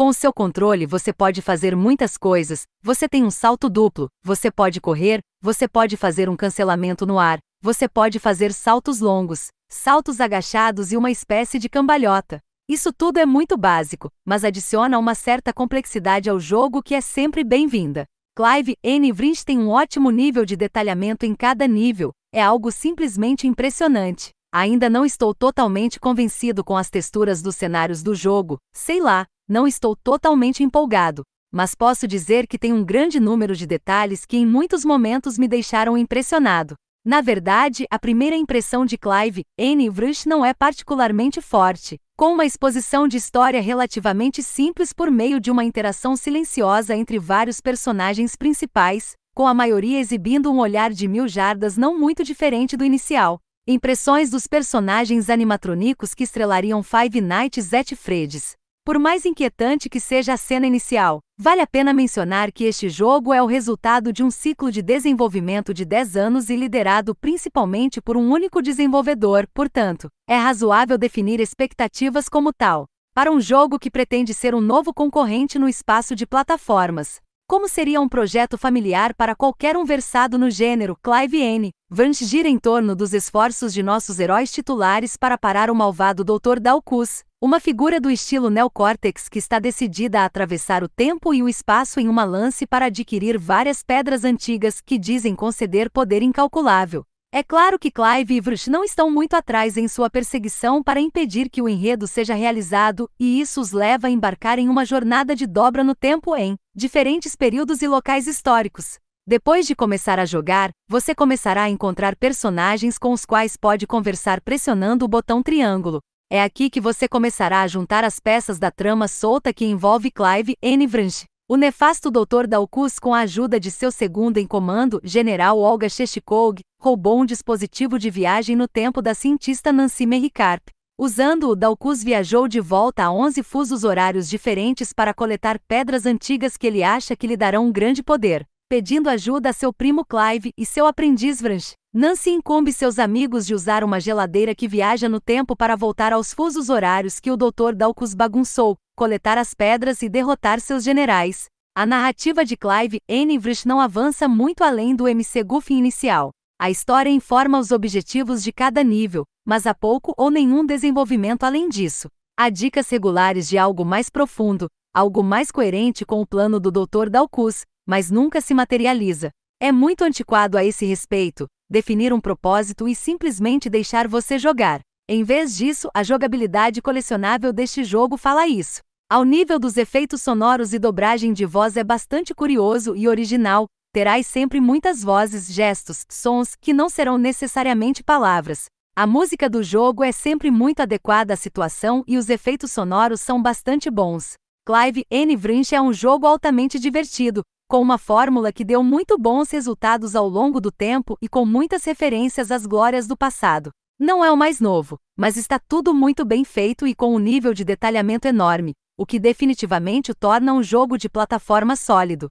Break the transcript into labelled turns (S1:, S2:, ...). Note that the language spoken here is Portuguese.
S1: Com o seu controle, você pode fazer muitas coisas. Você tem um salto duplo, você pode correr, você pode fazer um cancelamento no ar, você pode fazer saltos longos, saltos agachados e uma espécie de cambalhota. Isso tudo é muito básico, mas adiciona uma certa complexidade ao jogo que é sempre bem-vinda. Clive N. Vrinch tem um ótimo nível de detalhamento em cada nível, é algo simplesmente impressionante. Ainda não estou totalmente convencido com as texturas dos cenários do jogo, sei lá, não estou totalmente empolgado, mas posso dizer que tem um grande número de detalhes que em muitos momentos me deixaram impressionado. Na verdade, a primeira impressão de Clive, N. Vrush não é particularmente forte, com uma exposição de história relativamente simples por meio de uma interação silenciosa entre vários personagens principais, com a maioria exibindo um olhar de mil jardas não muito diferente do inicial. Impressões dos personagens animatrônicos que estrelariam Five Nights at Freddy's. Por mais inquietante que seja a cena inicial, vale a pena mencionar que este jogo é o resultado de um ciclo de desenvolvimento de 10 anos e liderado principalmente por um único desenvolvedor, portanto, é razoável definir expectativas como tal. Para um jogo que pretende ser um novo concorrente no espaço de plataformas, como seria um projeto familiar para qualquer um versado no gênero Clive N. Vance gira em torno dos esforços de nossos heróis titulares para parar o malvado Dr. Dalkus, uma figura do estilo neocórtex que está decidida a atravessar o tempo e o espaço em uma lance para adquirir várias pedras antigas que dizem conceder poder incalculável. É claro que Clive e Vrush não estão muito atrás em sua perseguição para impedir que o enredo seja realizado, e isso os leva a embarcar em uma jornada de dobra no tempo em diferentes períodos e locais históricos. Depois de começar a jogar, você começará a encontrar personagens com os quais pode conversar pressionando o botão triângulo. É aqui que você começará a juntar as peças da trama solta que envolve Clive N. Branch. O nefasto doutor Dalcus, com a ajuda de seu segundo em comando, general Olga Sheshkog, roubou um dispositivo de viagem no tempo da cientista Nancy Merricarp. Usando o Dalcus viajou de volta a 11 fusos horários diferentes para coletar pedras antigas que ele acha que lhe darão um grande poder, pedindo ajuda a seu primo Clive e seu aprendiz Vranch. Nancy incumbe seus amigos de usar uma geladeira que viaja no tempo para voltar aos fusos horários que o Dr. Dalcus bagunçou, coletar as pedras e derrotar seus generais. A narrativa de Clive N. Vranch não avança muito além do MC Goofy inicial. A história informa os objetivos de cada nível, mas há pouco ou nenhum desenvolvimento além disso. Há dicas regulares de algo mais profundo, algo mais coerente com o plano do Dr. Dalcus, mas nunca se materializa. É muito antiquado a esse respeito, definir um propósito e simplesmente deixar você jogar. Em vez disso, a jogabilidade colecionável deste jogo fala isso. Ao nível dos efeitos sonoros e dobragem de voz é bastante curioso e original, terás sempre muitas vozes, gestos, sons, que não serão necessariamente palavras. A música do jogo é sempre muito adequada à situação e os efeitos sonoros são bastante bons. Clive N. Vrinch é um jogo altamente divertido, com uma fórmula que deu muito bons resultados ao longo do tempo e com muitas referências às glórias do passado. Não é o mais novo, mas está tudo muito bem feito e com um nível de detalhamento enorme, o que definitivamente o torna um jogo de plataforma sólido.